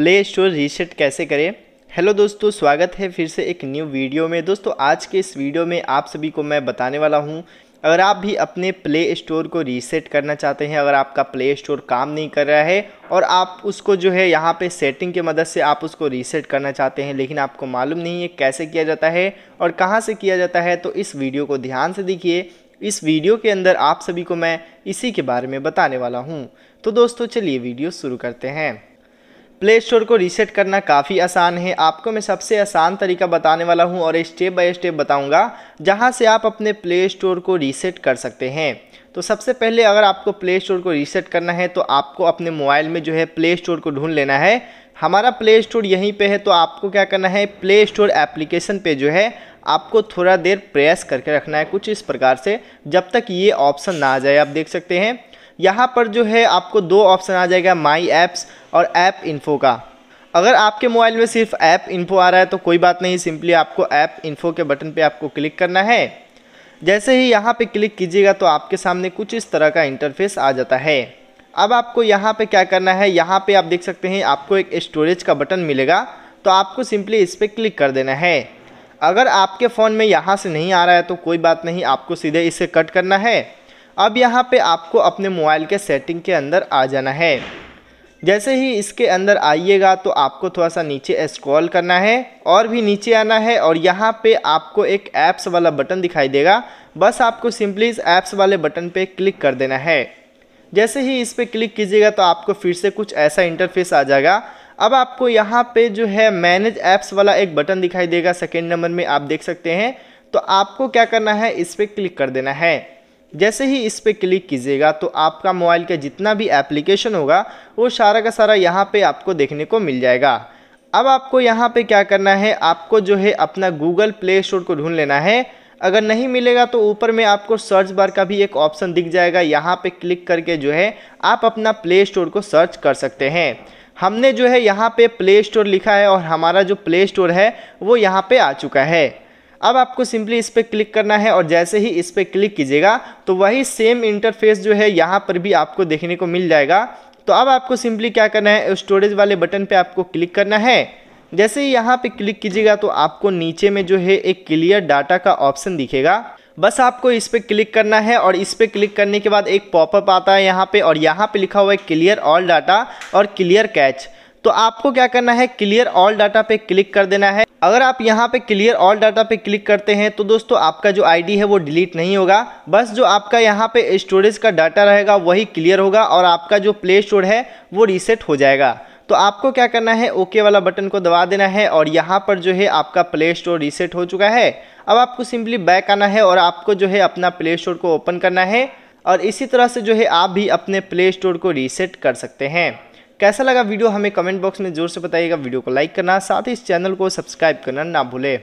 play store reset कैसे करें hello दोस्तों स्वागत है फिर से एक न्यू वीडियो में दोस्तों आज के इस वीडियो में आप सभी को मैं बताने वाला हूं अगर आप भी अपने प्ले स्टोर को रीसेट करना चाहते हैं अगर आपका प्ले स्टोर काम नहीं कर रहा है और आप उसको जो है यहाँ पे सेटिंग के मदद से आप उसको रीसेट करना चाहते हैं लेकिन आपको मालूम नहीं है कैसे किया जाता है और कहाँ से किया जाता है तो इस वीडियो को ध्यान से देखिए इस वीडियो के अंदर आप सभी को मैं इसी के बारे में बताने वाला हूँ तो दोस्तों चलिए वीडियो शुरू करते हैं प्ले स्टोर को रीसेट करना काफ़ी आसान है आपको मैं सबसे आसान तरीका बताने वाला हूं और स्टेप बाय स्टेप बताऊंगा जहां से आप अपने प्ले स्टोर को रीसेट कर सकते हैं तो सबसे पहले अगर आपको प्ले स्टोर को रीसेट करना है तो आपको अपने मोबाइल में जो है प्ले स्टोर को ढूंढ लेना है हमारा प्ले स्टोर यहीं पर है तो आपको क्या करना है प्ले स्टोर एप्लीकेशन पर जो है आपको थोड़ा देर प्रेस करके रखना है कुछ इस प्रकार से जब तक ये ऑप्शन ना आ जाए आप देख सकते हैं यहाँ पर जो है आपको दो ऑप्शन आ जाएगा माई ऐप्स और ऐप इन्फो का अगर आपके मोबाइल में सिर्फ ऐप इन्फो आ रहा है तो कोई बात नहीं सिंपली आपको ऐप इन्फो के बटन पे आपको क्लिक करना है जैसे ही यहाँ पे क्लिक कीजिएगा तो आपके सामने कुछ इस तरह का इंटरफेस आ जाता है अब आपको यहाँ पे क्या करना है यहाँ पे आप देख सकते हैं आपको एक स्टोरेज का बटन मिलेगा तो आपको सिंपली इस पर क्लिक कर देना है अगर आपके फ़ोन में यहाँ से नहीं आ रहा है तो कोई बात नहीं आपको सीधे इसे कट करना है अब यहाँ पे आपको अपने मोबाइल के सेटिंग के अंदर आ जाना है जैसे ही इसके अंदर आइएगा तो आपको थोड़ा सा नीचे स्क्रॉल करना है और भी नीचे आना है और यहाँ पे आपको एक ऐप्स वाला बटन दिखाई देगा बस आपको सिंपली इस ऐप्स वाले बटन पे क्लिक कर देना है जैसे ही इस पर क्लिक कीजिएगा तो आपको फिर से कुछ ऐसा इंटरफेस आ जाएगा अब आपको यहाँ पर जो है मैनेज ऐप्स वाला एक बटन दिखाई देगा सेकेंड नंबर में आप देख सकते हैं तो आपको क्या करना है इस पर क्लिक कर देना है जैसे ही इस पर क्लिक कीजिएगा तो आपका मोबाइल का जितना भी एप्लीकेशन होगा वो सारा का सारा यहाँ पे आपको देखने को मिल जाएगा अब आपको यहाँ पे क्या करना है आपको जो है अपना गूगल प्ले स्टोर को ढूंढ लेना है अगर नहीं मिलेगा तो ऊपर में आपको सर्च बार का भी एक ऑप्शन दिख जाएगा यहाँ पर क्लिक करके जो है आप अपना प्ले स्टोर को सर्च कर सकते हैं हमने जो है यहाँ पे प्ले स्टोर लिखा है और हमारा जो प्ले स्टोर है वो यहाँ पे आ चुका है अब आपको सिंपली इस पर क्लिक करना है और जैसे ही इस पर क्लिक कीजिएगा तो वही सेम इंटरफेस जो है यहाँ पर भी आपको देखने को मिल जाएगा तो अब आपको सिंपली क्या करना है स्टोरेज वाले बटन पे आपको क्लिक करना है जैसे ही यहाँ पे क्लिक कीजिएगा तो आपको नीचे में जो है एक क्लियर डाटा का ऑप्शन दिखेगा बस आपको इस पर क्लिक करना है और इस पर क्लिक करने के बाद एक पॉपअप आता है यहाँ पे और यहाँ पे लिखा हुआ है क्लियर ऑल डाटा और क्लियर कैच तो आपको क्या करना है क्लियर ऑल डाटा पे क्लिक कर देना है अगर आप यहाँ पे क्लियर ऑल डाटा पे क्लिक करते हैं तो दोस्तों आपका जो आईडी है वो डिलीट नहीं होगा बस जो आपका यहाँ पे स्टोरेज का डाटा रहेगा वही क्लियर होगा और आपका जो प्ले स्टोर है वो रीसेट हो जाएगा तो आपको क्या करना है ओके वाला बटन को दबा देना है और यहाँ पर जो है आपका प्ले स्टोर रीसेट हो चुका है अब आपको सिंपली बैक आना है और आपको जो है अपना प्ले स्टोर को ओपन करना है और इसी तरह से जो है आप भी अपने प्ले स्टोर को रीसेट कर सकते हैं कैसा लगा वीडियो हमें कमेंट बॉक्स में जोर से बताइएगा वीडियो को लाइक करना साथ ही इस चैनल को सब्सक्राइब करना ना भूलें